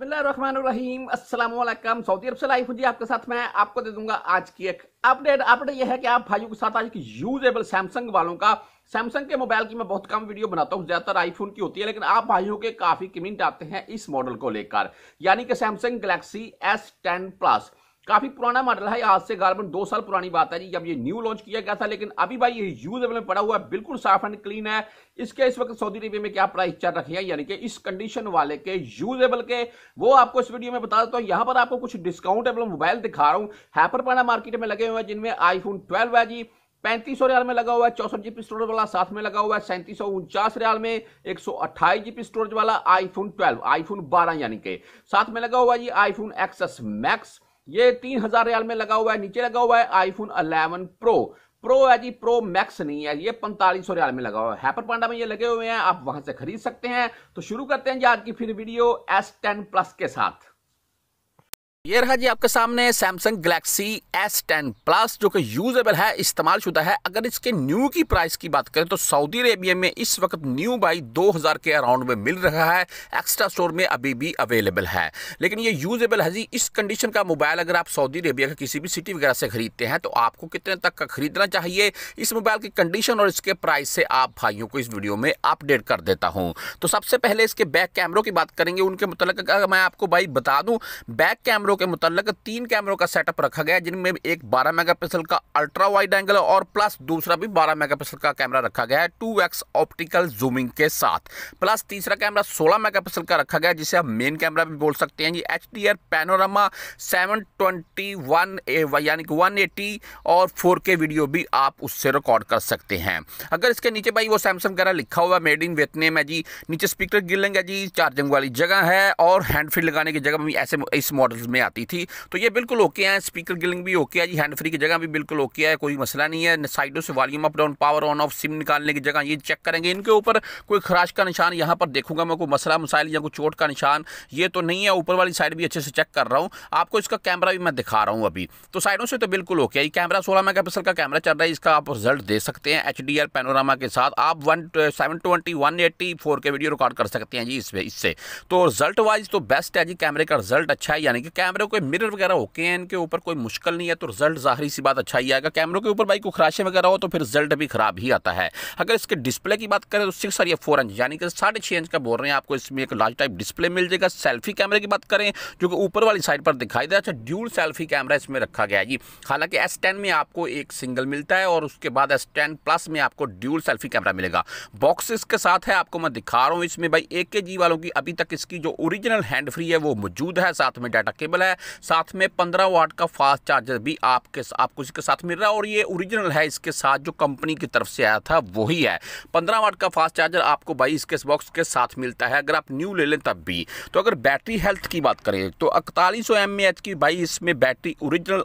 अस्सलाम सऊदी अरब से लाइफ जी आपके साथ मैं आपको दे दूंगा आज की एक अपडेट अपडेट यह है कि आप भाइयों के साथ आज यूजेबल सैमसंग वालों का सैमसंग के मोबाइल की मैं बहुत कम वीडियो बनाता हूँ ज्यादातर आईफोन की होती है लेकिन आप भाइयों के काफी कमेंट आते हैं इस मॉडल को लेकर यानी कि Samsung Galaxy S ten plus काफी पुराना मॉडल है आज से गालबन दो साल पुरानी बात है जी जब ये न्यू लॉन्च किया गया था लेकिन अभी भाई ये यूज में पड़ा हुआ है बिल्कुल साफ एंड क्लीन है इसके इस वक्त सऊदी अरेबिया में क्या प्राइस चल रखे हैं यानी कि इस कंडीशन वाले के यूजेबल के वो आपको इस वीडियो में बता देता हूँ यहाँ पर आपको कुछ डिस्काउंट मोबाइल दिखा रहा हूँ हैपर पाना मार्केट में लगे हुए हैं जिनमें आईफोन ट्वेल्व है जी पैंतीस सौ रियाल में लगा हुआ है चौसठ जीबी स्टोरेज वाला साथ में लगा हुआ है सैंतीस सौ उनचास रियाल में एक सौ अट्ठाईस जीबी स्टोरेज वाला आईफोन ट्वेल्व आईफोन बारह यानी के साथ में लगा हुआ है जी आईफोन एक्सएस मैक्स ये तीन हजार रियाल में लगा हुआ है नीचे लगा हुआ है आईफोन अलेवन प्रो प्रो है जी प्रो मैक्स नहीं है ये पैंतालीस सौ रियाल में लगा हुआ है हैपर पांडा में ये लगे हुए हैं आप वहां से खरीद सकते हैं तो शुरू करते हैं जी आज की फिर वीडियो एस टेन प्लस के साथ ये रहा जी आपके सामने सैमसंग गलेक्सी S10 प्लस जो कि यूजेबल है इस्तेमाल शुदा है अगर इसके न्यू की प्राइस की बात करें तो सऊदी अरेबिया में इस वक्त न्यू बाई 2000 के अराउंड में मिल रहा है एक्स्ट्रा स्टोर में अभी भी अवेलेबल है लेकिन ये यूजेबल है जी इस कंडीशन का मोबाइल अगर आप सऊदी अरेबिया के किसी भी सिटी वगैरह से खरीदते हैं तो आपको कितने तक का खरीदना चाहिए इस मोबाइल की कंडीशन और इसके प्राइस से आप भाइयों को इस वीडियो में अपडेट कर देता हूँ तो सबसे पहले इसके बैक कैमरों की बात करेंगे उनके मतलब मैं आपको भाई बता दूँ बैक कैमरों कैमरों के मुतालिक तीन कैमरों का सेटअप रखा गया जिनमें एक 12 मेगापिक्सल का अल्ट्रा वाइड एंगल और प्लस दूसरा भी 12 मेगापिक्सल का कैमरा रखा गया है 2x ऑप्टिकल जूमिंग के साथ प्लस तीसरा कैमरा 16 मेगापिक्सल का रखा गया जिसे आप मेन कैमरा भी बोल सकते हैं जी H D R panorama seven twenty one यानी कि वन एटी और फोर के वीडियो भी आप उससे रिकॉर्ड कर सकते हैं अगर इसके नीचे भाई वो सैमसंग वगैरह लिखा हुआ मेड इन वियतनाम है जी नीचे स्पीकर गिर लेंगे जी चार्जिंग वाली जगह है और हैंड लगाने की जगह ऐसे इस मॉडल में आती थी तो ये बिल्कुल ओके है स्पीकर गिलिंग भी ओके है जी हैंड फ्री की जगह भी बिल्कुल ओके है कोई मसला नहीं है साइडों से volume up down power on off sim निकालने की जगह ये चेक करेंगे इनके ऊपर कोई खराश का निशान यहाँ पर देखूंगा मैं कोई मसला मसाइल या कोई चोट का निशान ये तो नहीं है ऊपर वाली साइड भी अच्छे से चेक कर रहा हूँ आपको इसका कैमरा भी मैं दिखा रहा हूँ अभी तो साइडों से तो बिल्कुल ओके है कैमरा सोलह मेगा का कैमरा चल रहा है इसका आप रिजल्ट दे सकते हैं एच डी के साथ आप one seven twenty one eighty four K video record कर सकते हैं जी इसमें इससे तो रिजल्ट वाइज तो बेस्ट है जी कैमरे का रिजल्ट अच्छा है यानी कि कैमरा कैमरे कोई मिरर वगैरह होके हैं इनके ऊपर कोई मुश्किल नहीं है तो रिजल्ट जाहरी सी बात अच्छा ही आएगा कैमरों के ऊपर भाई को खराशे वगैरह हो तो फिर रिजल्ट भी खराब ही आता है अगर इसके डिस्प्ले की बात करें तो सिक्स और या फोर इंच यानी कि साढ़े छः इंच का बोल रहे हैं आपको इसमें एक लार्ज टाइप डिस्प्ले मिल जाएगा सेल्फी कैमरे की बात करें जो कि ऊपर वाली साइड पर दिखाई दे अच्छा ड्यूल सेल्फी कैमरा इसमें रखा गया है जी हालांकि एस टेन में आपको एक सिंगल मिलता है और उसके बाद एस टेन प्लस में आपको ड्यूल सेल्फी कैमरा मिलेगा बॉक्सेस के साथ है आपको मैं दिखा रहा हूँ इसमें भाई ए के जी वालों की अभी तक इसकी जो ओरिजिनल हैंड फ्री है वो मौजूद है साथ में डाटा केबल रहा है साथ में पंद्रह वाट का फास्ट चार्जर भी आपके आपको इसके साथ मिल रहा है और ये ओरिजिनल है इसके साथ जो कंपनी की तरफ से आया था वही है पंद्रह वाट का फास्ट चार्जर आपको भाई इसके बॉक्स के साथ मिलता है अगर आप न्यू ले लें तब भी तो अगर बैटरी हेल्थ की बात करें तो इकतालीस सौ की भाई इसमें बैटरी ओरिजिनल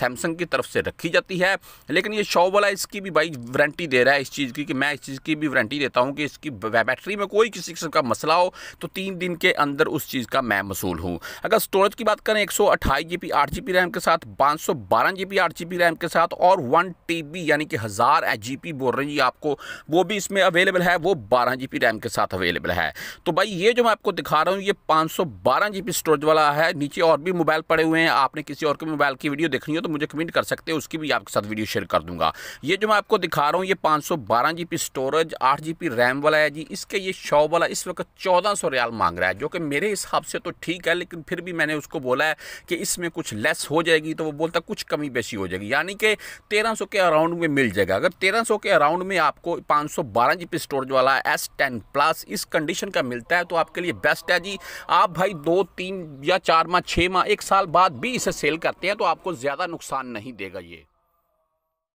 सैमसंग की तरफ से रखी जाती है लेकिन ये शॉ वाला इसकी भी भाई वारंटी दे रहा है इस चीज़ की कि मैं इस चीज़ की भी वारंटी देता हूँ कि इसकी बैटरी में कोई किसी किस्म का मसला हो तो तीन दिन के अंदर उस चीज़ का मैं मसूल हूँ अगर स्टोरेज की बात बात करें एक सौ अट्ठाईस रैम के साथ पाँच सौ बारह जी बी रैम के साथ और वन टी यानी कि हज़ार एच जी बी बोल रही हैं आपको वो भी इसमें अवेलेबल है वो बारह जी रैम के साथ अवेलेबल है तो भाई ये जो मैं आपको दिखा रहा हूँ ये पाँच सौ बारह जी बी स्टोरेज वाला है नीचे और भी मोबाइल पड़े हुए हैं आपने किसी और के मोबाइल की वीडियो देखनी हो तो मुझे कमेंट कर सकते हैं उसकी भी आपके साथ वीडियो शेयर कर दूंगा ये जो मैं आपको दिखा रहा हूँ ये पाँच सौ बारह जी बी स्टोरेज आठ जी बी रैम वाला है जी इसके ये शॉप वाला इस वक्त चौदह सौ रियाल मांग रहा है जो कि मेरे हिसाब से तो ठीक है लेकिन फिर भी मैंने उसको बोला है कि इसमें कुछ लेस हो जाएगी तो वो बोलता कुछ कमी बेशी हो जाएगी यानी कि तेरह के अराउंड में मिल जाएगा अगर तेरह के अराउंड में आपको पाँच सौ बारह जी स्टोरेज वाला एस टेन प्लस इस कंडीशन का मिलता है तो आपके लिए बेस्ट है जी आप भाई दो तीन या चार माह छः माह एक साल बाद भी इसे सेल करते हैं तो आपको ज़्यादा नुकसान नहीं देगा ये